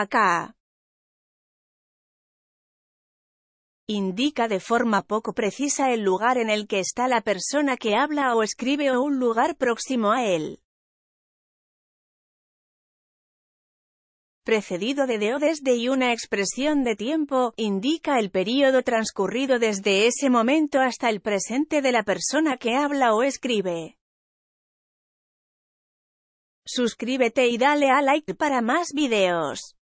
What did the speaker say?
acá. Indica de forma poco precisa el lugar en el que está la persona que habla o escribe o un lugar próximo a él. precedido de o desde y una expresión de tiempo, indica el periodo transcurrido desde ese momento hasta el presente de la persona que habla o escribe. Suscríbete y dale a like para más videos.